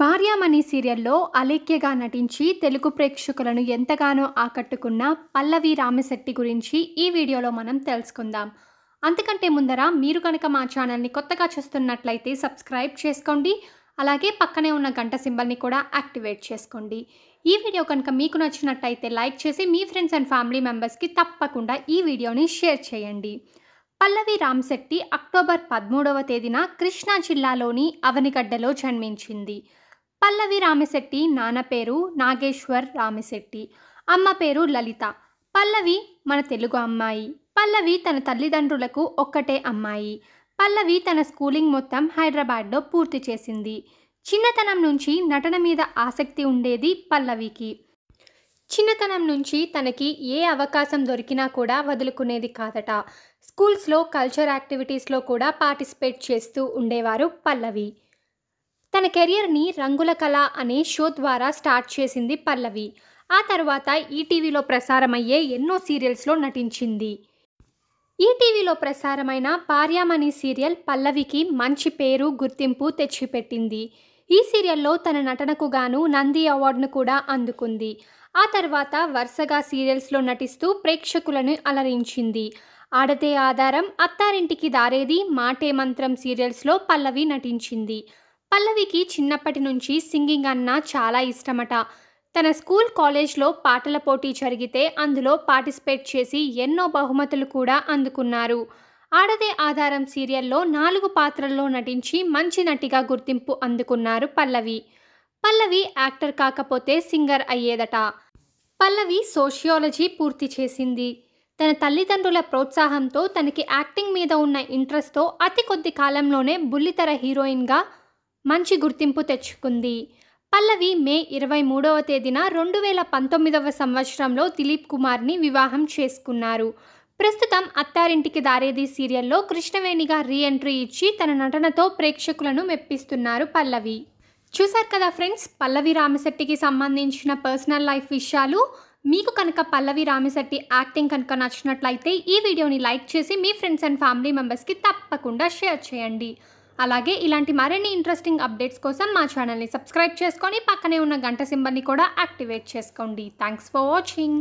భార్యామణి సీరియల్లో అలేఖ్యగా నటించి తెలుగు ప్రేక్షకులను ఎంతగానో ఆకట్టుకున్న పల్లవి రామశెట్టి గురించి ఈ వీడియోలో మనం తెలుసుకుందాం అంతకంటే ముందర మీరు కనుక మా ఛానల్ని కొత్తగా చూస్తున్నట్లయితే సబ్స్క్రైబ్ చేసుకోండి అలాగే పక్కనే ఉన్న గంట సింబల్ని కూడా యాక్టివేట్ చేసుకోండి ఈ వీడియో కనుక మీకు నచ్చినట్టయితే లైక్ చేసి మీ ఫ్రెండ్స్ అండ్ ఫ్యామిలీ మెంబర్స్కి తప్పకుండా ఈ వీడియోని షేర్ చేయండి పల్లవి రామ్శెట్టి అక్టోబర్ పదమూడవ తేదీన కృష్ణా జిల్లాలోని అవనిగడ్డలో జన్మించింది పల్లవి రామశెట్టి నాన్న పేరు నాగేశ్వర్ రామశెట్టి అమ్మ పేరు లలిత పల్లవి మన తెలుగు అమ్మాయి పల్లవి తన తల్లిదండ్రులకు ఒక్కటే అమ్మాయి పల్లవి తన స్కూలింగ్ మొత్తం హైదరాబాద్లో పూర్తి చేసింది చిన్నతనం నుంచి నటన మీద ఆసక్తి ఉండేది పల్లవికి చిన్నతనం నుంచి తనకి ఏ అవకాశం దొరికినా కూడా వదులుకునేది కాదట స్కూల్స్లో కల్చర్ యాక్టివిటీస్లో కూడా పార్టిసిపేట్ చేస్తూ ఉండేవారు పల్లవి తన కెరియర్ని రంగుల కళ అనే షో ద్వారా స్టార్ట్ చేసింది పల్లవి ఆ తర్వాత ఈటీవీలో ప్రసారమయ్యే ఎన్నో సీరియల్స్లో నటించింది ఈటీవీలో ప్రసారమైన పార్యామణి సీరియల్ పల్లవికి మంచి పేరు గుర్తింపు తెచ్చిపెట్టింది ఈ సీరియల్లో తన నటనకు గాను నంది అవార్డును కూడా అందుకుంది ఆ తర్వాత వరుసగా సీరియల్స్లో నటిస్తూ ప్రేక్షకులను అలరించింది ఆడతే ఆధారం అత్తారింటికి దారేది మాటే మంత్రం సీరియల్స్లో పల్లవి నటించింది పల్లవికి చిన్నప్పటి నుంచి సింగింగ్ అన్నా చాలా ఇష్టమట తన స్కూల్ కాలేజ్లో పాటల పోటీ జరిగితే అందులో పార్టిసిపేట్ చేసి ఎన్నో బహుమతులు కూడా అందుకున్నారు ఆడదే ఆధారం సీరియల్లో నాలుగు పాత్రల్లో నటించి మంచి నటిగా గుర్తింపు అందుకున్నారు పల్లవి పల్లవి యాక్టర్ కాకపోతే సింగర్ అయ్యేదట పల్లవి సోషియాలజీ పూర్తి చేసింది తన తల్లిదండ్రుల ప్రోత్సాహంతో తనకి యాక్టింగ్ మీద ఉన్న ఇంట్రెస్ట్తో అతి కొద్ది కాలంలోనే బుల్లితెర హీరోయిన్గా మంచి గుర్తింపు తెచ్చుకుంది పల్లవి మే ఇరవై మూడవ తేదీన రెండు వేల పంతొమ్మిదవ సంవత్సరంలో దిలీప్ కుమార్ని వివాహం చేసుకున్నారు ప్రస్తుతం అత్తారింటికి దారేది సీరియల్లో కృష్ణవేణిగా రీ ఎంట్రీ ఇచ్చి తన నటనతో ప్రేక్షకులను మెప్పిస్తున్నారు పల్లవి చూశారు కదా ఫ్రెండ్స్ పల్లవి రామశెట్టికి సంబంధించిన పర్సనల్ లైఫ్ విషయాలు మీకు కనుక పల్లవి రామశెట్టి యాక్టింగ్ కనుక నచ్చినట్లయితే ఈ వీడియోని లైక్ చేసి మీ ఫ్రెండ్స్ అండ్ ఫ్యామిలీ మెంబర్స్కి తప్పకుండా షేర్ చేయండి అలాగే ఇలాంటి మరిన్ని ఇంట్రెస్టింగ్ అప్డేట్స్ కోసం మా ఛానల్ని సబ్స్క్రైబ్ చేసుకొని పక్కనే ఉన్న గంట సింబల్ని కూడా యాక్టివేట్ చేసుకోండి థ్యాంక్స్ ఫర్ వాచింగ్